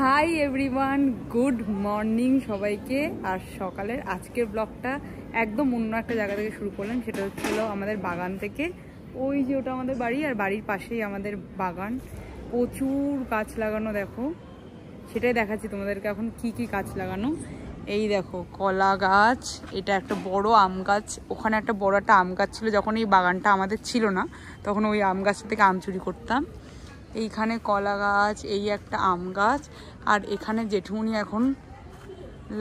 hi everyone good morning সবাইকে আর সকালের আজকের ব্লগটা একদম অন্য একটা জায়গা থেকে শুরু করলাম সেটা হচ্ছিলো আমাদের বাগান থেকে ওই যে ওটা আমাদের বাড়ি আর বাড়ির পাশেই আমাদের বাগান প্রচুর গাছ লাগানো দেখো সেটাই দেখাচ্ছি তোমাদেরকে এখন কি কি গাছ লাগানো এই দেখো কলা গাছ এটা একটা বড় আম গাছ ওখানে একটা বড় একটা আম গাছ ছিল যখন এই বাগানটা আমাদের ছিল না তখন ওই আম গাছটা থেকে আম চুরি করতাম এইখানে কলা গাছ এই একটা আম গাছ আর এখানে জেঠুমনি এখন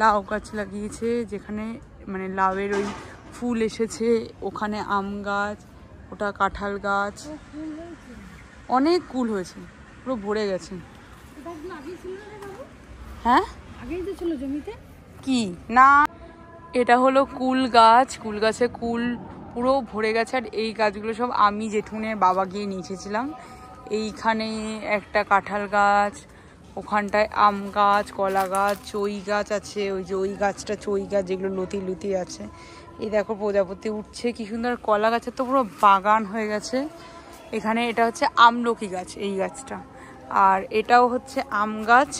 লাউ গাছ লাগিয়েছে যেখানে মানে লাউয়ের ওই ফুল এসেছে ওখানে আম গাছ ওটা কাঁঠাল গাছ অনেক কুল হয়েছে পুরো ভরে গেছে হ্যাঁ কি না এটা হলো কুল গাছ কুল গাছে কুল পুরো ভরে গেছে আর এই গাছগুলো সব আমি জেঠুনের বাবা গিয়ে নিয়েছিলাম এইখানে একটা কাঁঠাল গাছ ওখানটায় আম গাছ কলা গাছ চই গাছ আছে ওই যে ওই গাছটা চই গাছ যেগুলো লতি লুতি আছে এই দেখো প্রজাপতি উঠছে কি সুন্দর কলা গাছের তো পুরো বাগান হয়ে গেছে এখানে এটা হচ্ছে আমলকি গাছ এই গাছটা আর এটাও হচ্ছে আম গাছ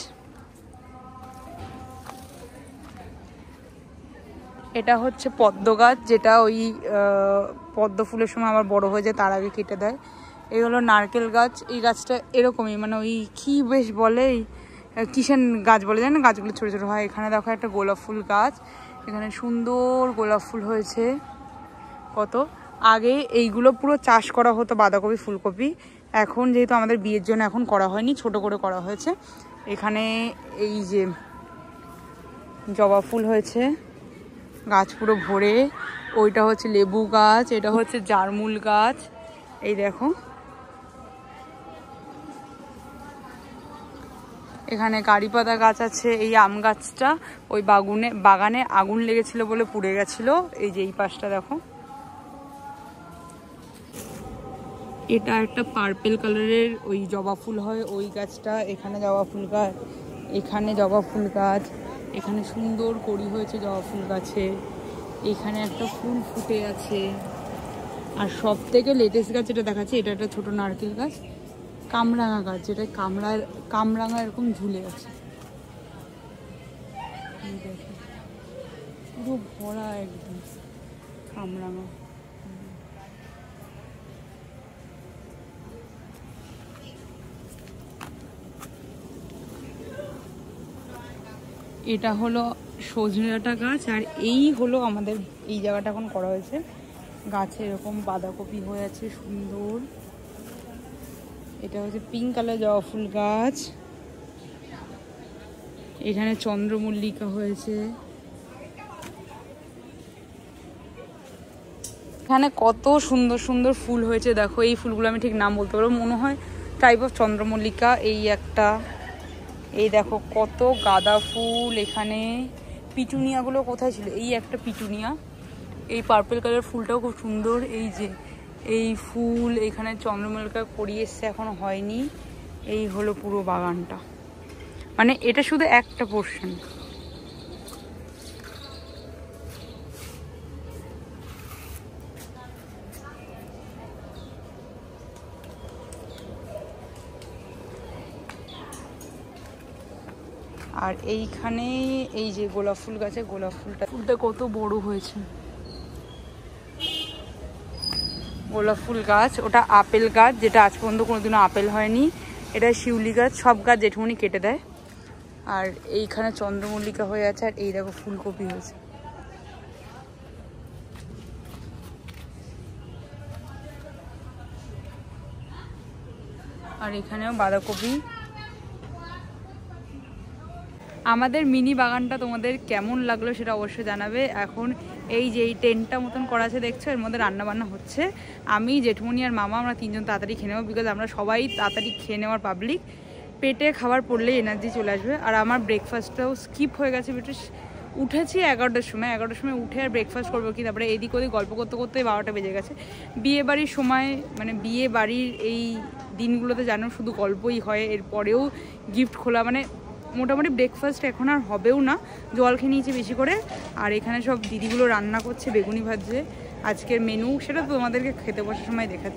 এটা হচ্ছে পদ্ম গাছ যেটা ওই পদ্ম ফুলের সময় আমার বড় হয়ে যায় তার আগে কেটে দেয় এই হলো নারকেল গাছ এই গাছটা এরকমই মানে ওই কি বেশ বলে কিষেন গাছ বলে জানেন গাছগুলো ছোটো ছোটো হয় এখানে দেখো একটা গোলাপ ফুল গাছ এখানে সুন্দর গোলাপ ফুল হয়েছে কত আগে এইগুলো পুরো চাষ করা হতো বাঁধাকপি ফুলকপি এখন যেহেতু আমাদের বিয়ের জন্য এখন করা হয়নি ছোট করে করা হয়েছে এখানে এই যে জবা ফুল হয়েছে গাছ পুরো ভরে ওইটা হচ্ছে লেবু গাছ এটা হচ্ছে জারমুল গাছ এই দেখো এখানে কারি পাতা গাছ আছে এই আম গাছটা ওই বাগুনে বাগানে আগুন লেগেছিল বলে পুড়ে গেছিল এই যে এই পাশটা দেখো এটা একটা পার্পেল কালারের ওই জবা ফুল হয় ওই গাছটা এখানে জবা ফুল গাছ এখানে জবা ফুল গাছ এখানে সুন্দর করি হয়েছে জবা ফুল গাছে এখানে একটা ফুল ফুটে আছে আর সব থেকে লেটেস্ট গাছ এটা দেখাচ্ছে এটা একটা ছোট নারকেল গাছ কামরাঙা গাছ যেটা কামড়ার কামরাঙা এরকম ঝুলে আছে পুরো ভরা একদম কামরাঙা এটা হলো সজনে ডাটা গাছ আর এই হলো আমাদের এই জায়গাটা এখন করা হয়েছে গাছে এরকম বাঁধাকপি হয়ে আছে সুন্দর এটা হচ্ছে পিঙ্ক কালার জবা ফুল গাছ এখানে চন্দ্রমল্লিকা হয়েছে এখানে কত সুন্দর সুন্দর ফুল হয়েছে দেখো এই ফুলগুলো আমি ঠিক নাম বলতে পারবো মনে হয় টাইপ অফ চন্দ্রমল্লিকা এই একটা এই দেখো কত গাঁদা ফুল এখানে পিটুনিয়াগুলো কোথায় ছিল এই একটা পিটুনিয়া এই পার্পল কালার ফুলটাও খুব সুন্দর এই যে এই ফুল এখানে চন্দ্রমল্লিকা করিয়ে এসছে এখনও হয়নি এই হলো পুরো বাগানটা মানে এটা শুধু একটা পোর্শন আর এইখানে এই যে গোলাপ ফুল গাছে গোলাপ ফুলটা ফুলটা কত বড় হয়েছে গোলাপ ফুল গাছ ওটা আপেল গাছ যেটা আজ পর্যন্ত কোনোদিনও আপেল হয়নি এটা শিউলি গাছ সব গাছ যেটুকুনি কেটে দেয় আর এইখানে চন্দ্রমল্লিকা হয়ে আছে আর এই দেখো ফুলকপি হয়েছে আর এখানেও বাঁধাকপি আমাদের মিনি বাগানটা তোমাদের কেমন লাগলো সেটা অবশ্যই জানাবে এখন এই যে এই টেন্টটা মতন করা আছে দেখছো এর মধ্যে রান্নাবান্না হচ্ছে আমি জেঠমনি আর মামা আমরা তিনজন তাড়াতাড়ি খেয়ে নেবো বিকজ আমরা সবাই তাড়াতাড়ি খেয়ে নেওয়ার পাবলিক পেটে খাবার পড়লেই এনার্জি চলে আসবে আর আমার ব্রেকফাস্টটাও স্কিপ হয়ে গেছে বিটুস উঠেছি এগারোটার সময় এগারোটার সময় উঠে আর ব্রেকফাস্ট করবো কি তারপরে এদিক ওদিক গল্প করতে করতে বারোটা বেজে গেছে বিয়ে বাড়ির সময় মানে বিয়ে বাড়ির এই দিনগুলোতে জানো শুধু গল্পই হয় এরপরেও গিফট খোলা মানে মোটামুটি ব্রেকফাস্ট এখন আর হবেও না জল খেয়ে নিয়েছি বেশি করে আর এখানে সব দিদিগুলো রান্না করছে বেগুনি ভাজছে আজকের মেনু সেটা তোমাদেরকে খেতে বসার সময় দেখা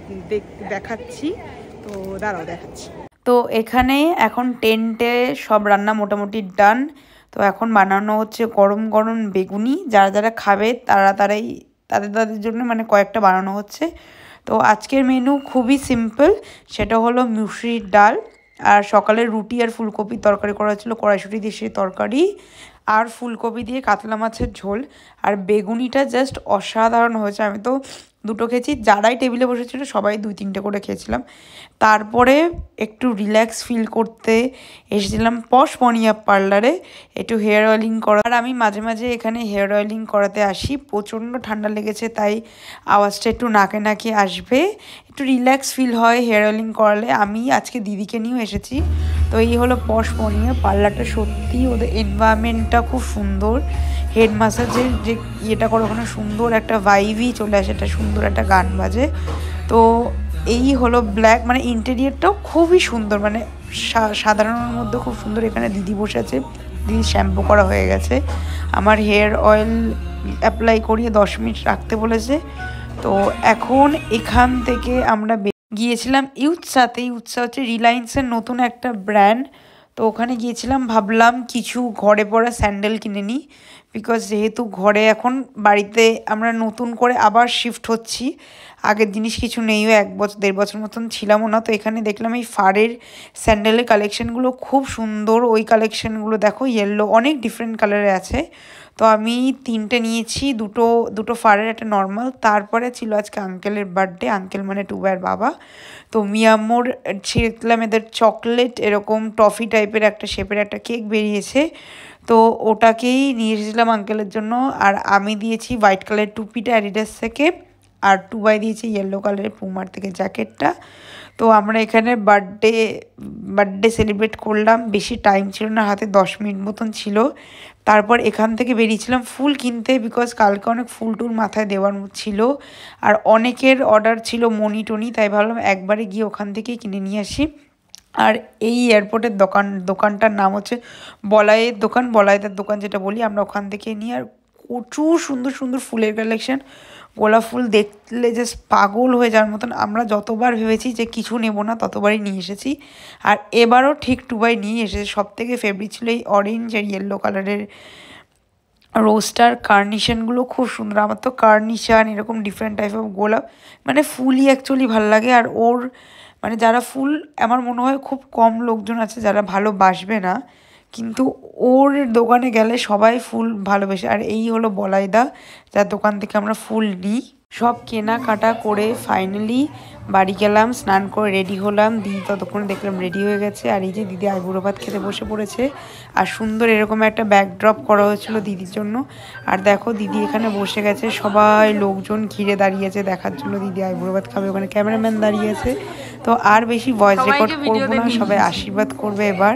দেখাচ্ছি তো দাঁড়াও দেখাচ্ছি তো এখানে এখন টেন্টে সব রান্না মোটামুটি ডান তো এখন বানানো হচ্ছে গরম গরম বেগুনি যারা যারা খাবে তারা তারাই তাদের তাদের জন্য মানে কয়েকটা বানানো হচ্ছে তো আজকের মেনু খুবই সিম্পল সেটা হলো মুসরির ডাল আর সকালে রুটি আর ফুলকপির তরকারি করা ছিল কড়াইশুটি দিয়ে সেই তরকারি আর ফুলকপি দিয়ে কাতলা মাছের ঝোল আর বেগুনিটা জাস্ট অসাধারণ হয়েছে আমি তো দুটো খেয়েছি যারাই টেবিলে বসেছিল সবাই দুই তিনটে করে খেয়েছিলাম তারপরে একটু রিল্যাক্স ফিল করতে এসেছিলাম পশ পনিয়া পার্লারে একটু হেয়ার অয়েলিং করা আর আমি মাঝে মাঝে এখানে হেয়ার অয়েলিং করাতে আসি প্রচণ্ড ঠান্ডা লেগেছে তাই আওয়াজটা একটু নাকে নাকে আসবে একটু রিল্যাক্স ফিল হয় হেয়ার অয়েলিং করালে আমি আজকে দিদিকে নিয়েও এসেছি তো এই হলো পশ পনিয়ে পার্লারটা সত্যি ওদের এনভায়রনমেন্টটা খুব সুন্দর হেড মাসাজের যে ইয়েটা করে ওখানে সুন্দর একটা ভাইভই চলে আসে একটা সুন্দর একটা গান বাজে তো এই হলো ব্ল্যাক মানে ইন্টেরিয়ারটাও খুবই সুন্দর মানে সাধারণের মধ্যে খুব সুন্দর এখানে দিদি বসে আছে দিদি শ্যাম্পু করা হয়ে গেছে আমার হেয়ার অয়েল অ্যাপ্লাই করিয়ে দশ মিনিট রাখতে বলেছে তো এখন এখান থেকে আমরা গিয়েছিলাম ইউৎসাতে ইউৎসা হচ্ছে রিলায়েন্সের নতুন একটা ব্র্যান্ড তো ওখানে গিয়েছিলাম ভাবলাম কিছু ঘরে পরা স্যান্ডেল কিনে নিই বিকজ যেহেতু ঘরে এখন বাড়িতে আমরা নতুন করে আবার শিফট হচ্ছি আগের জিনিস কিছু নেইও এক বছর দেড় বছর মতন ছিলামও না তো এখানে দেখলাম এই ফারের স্যান্ডেলের কালেকশানগুলো খুব সুন্দর ওই কালেকশানগুলো দেখো ইয়েলো অনেক ডিফারেন্ট কালারে আছে তো আমি তিনটে নিয়েছি দুটো দুটো ফারের একটা নর্মাল তারপরে ছিল আজকে আঙ্কেলের বার্থডে আঙ্কেল মানে টুবায়ের বাবা তো মিয়ামোর ছিঁড়েছিলাম এদের চকলেট এরকম টফি টাইপের একটা শেপের একটা কেক বেরিয়েছে তো ওটাকেই নিয়ে এসেছিলাম আঙ্কেলের জন্য আর আমি দিয়েছি হোয়াইট কালারের টুপিটা অ্যাডিডাস থেকে আর টুবাই দিয়েছি ইয়েলো কালারের পুমার থেকে জ্যাকেটটা তো আমরা এখানে বার্থডে বার্থডে সেলিব্রেট করলাম বেশি টাইম ছিল না হাতে দশ মিনিট মতন ছিল তারপর এখান থেকে বেরিয়েছিলাম ফুল কিনতে বিকজ কালকে অনেক ফুল টুল মাথায় দেওয়ার ছিল আর অনেকের অর্ডার ছিল মনি টনি তাই ভাবলাম একবারে গিয়ে ওখান থেকেই কিনে নিয়ে আসি আর এই এয়ারপোর্টের দোকান দোকানটার নাম হচ্ছে বলায়ের দোকান বলায়েদের দোকান যেটা বলি আমরা ওখান থেকে নিয়ে আর প্রচুর সুন্দর সুন্দর ফুলের কালেকশন গোলাপ ফুল দেখলে যে পাগল হয়ে যাওয়ার মতন আমরা যতবার ভেবেছি যে কিছু নেব না ততবারই নিয়ে এসেছি আর এবারও ঠিক টুবাই নিয়ে এসেছে সব থেকে ফেভারিট ছিল এই অরেঞ্জ আর ইয়েলো কালারের রোস্টার কার্নিশানগুলো খুব সুন্দর আমার তো কার্নিশান এরকম ডিফারেন্ট টাইপ অফ গোলাপ মানে ফুলই অ্যাকচুয়ালি ভাল লাগে আর ওর মানে যারা ফুল আমার মনে হয় খুব কম লোকজন আছে যারা ভালো বাসবে না কিন্তু ওর দোকানে গেলে সবাই ফুল ভালোবেসে আর এই হলো বলাইদা যার দোকান থেকে আমরা ফুল নিই সব কেনাকাটা করে ফাইনালি বাড়ি গেলাম স্নান করে রেডি হলাম দিদি ততক্ষণ দেখলাম রেডি হয়ে গেছে আর এই যে দিদি আইবুড়ো ভাত খেতে বসে পড়েছে আর সুন্দর এরকম একটা ব্যাকড্রপ করা হয়েছিল দিদির জন্য আর দেখো দিদি এখানে বসে গেছে সবাই লোকজন ঘিরে দাঁড়িয়েছে দেখার জন্য দিদি আইবুড়ো ভাত খাবে ওখানে ক্যামেরাম্যান দাঁড়িয়েছে তো আর বেশি ভয়েস রেকর্ড করবো না সবাই আশীর্বাদ করবে এবার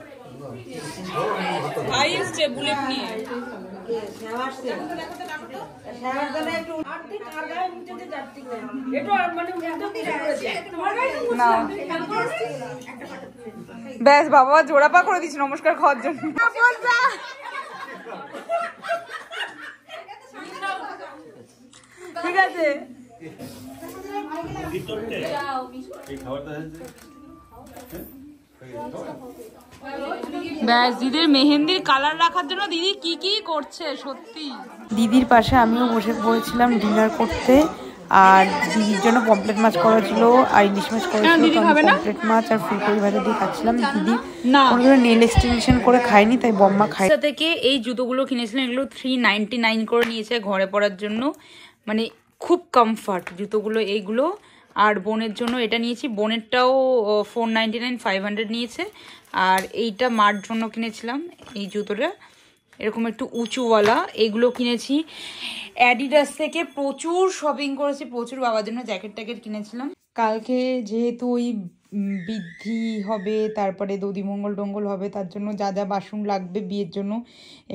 মানে ব্যাস বাবা জোড়া পা করে দিচ্ছি নমস্কার খাওয়ার জন্য ঠিক আছে এই খাবারটা ব্যাস দিদির মেহেন্দির কালার রাখার জন্য দিদি কি কি করছে সত্যি দিদির পাশে আমিও বসে পড়েছিলাম ডিনার করতে আর দিদির জন্য পমপ্লেট মাছ করা ছিল আর ইলিশ মাছ করা ছিল পমপ্লেট মাছ আর ফুলকপি ভাজা দিয়ে খাচ্ছিলাম দিদি কোনো নেল এক্সটেনশন করে খায়নি তাই বম্মা খাই থেকে এই জুতোগুলো কিনেছিলাম এগুলো থ্রি নাইনটি নাইন করে নিয়েছে ঘরে পড়ার জন্য মানে খুব কমফর্ট জুতোগুলো এইগুলো আর বোনের জন্য এটা নিয়েছি বোনেরটাও four ninety nine five hundred নিয়েছে আর এইটা মার জন্য কিনেছিলাম এই জুতোটা এরকম একটু উঁচুওয়ালা এগুলো কিনেছি অ্যাডিডাস থেকে প্রচুর শপিং করেছি প্রচুর বাবার জন্য জ্যাকেট ট্যাকেট কিনেছিলাম কালকে যেহেতু ওই বৃদ্ধি হবে তারপরে দদিমঙ্গল টঙ্গল হবে তার জন্য যা যা বাসন লাগবে বিয়ের জন্য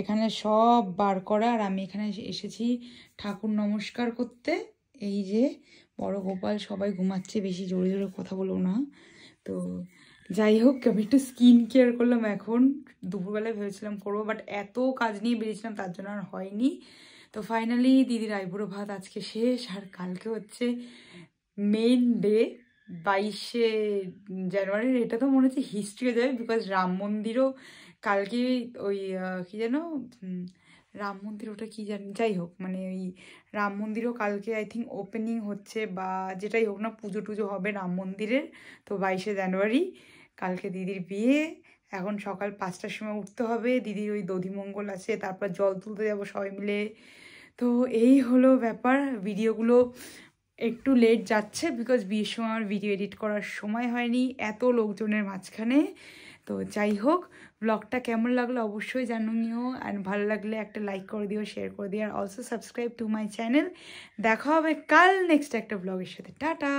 এখানে সব বার করা আর আমি এখানে এসেছি ঠাকুর নমস্কার করতে এই যে বড় গোপাল সবাই ঘুমাচ্ছে বেশি জোরে জোরে কথা বলো না তো যাই হোক আমি একটু স্কিন কেয়ার করলাম এখন দুপুরবেলায় ভেবেছিলাম করবো বাট এত কাজ নিয়ে বেরিয়েছিলাম তার জন্য আর হয়নি তো ফাইনালি দিদির আইবুড়ো ভাত আজকে শেষ আর কালকে হচ্ছে মেন ডে বাইশে জানুয়ারির এটা তো মনে হচ্ছে হয়ে যাবে বিকজ রাম মন্দিরও কালকে ওই কী যেন রাম মন্দির ওটা কী জানি যাই হোক মানে ওই রাম মন্দিরও কালকে আই থিঙ্ক ওপেনিং হচ্ছে বা যেটাই হোক না পুজো টুজো হবে রাম মন্দিরের তো বাইশে জানুয়ারি কালকে দিদির বিয়ে এখন সকাল পাঁচটার সময় উঠতে হবে দিদির ওই দধিমঙ্গল আছে তারপর জল তুলতে যাব সবাই মিলে তো এই হলো ব্যাপার ভিডিওগুলো একটু লেট যাচ্ছে বিকজ বিয়ের সময় আমার ভিডিও এডিট করার সময় হয়নি এত লোকজনের মাঝখানে তো যাই হোক ব্লগটা কেমন লাগলো অবশ্যই নিও অ্যান্ড ভালো লাগলে একটা লাইক করে দিও শেয়ার করে দিও আর also subscribe to my channel দেখা হবে কাল নেক্সট একটা ব্লগের সাথে টাটা